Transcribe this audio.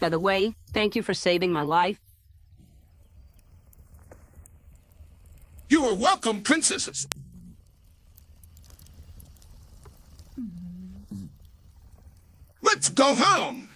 By the way, thank you for saving my life. You are welcome, princesses. Let's go home.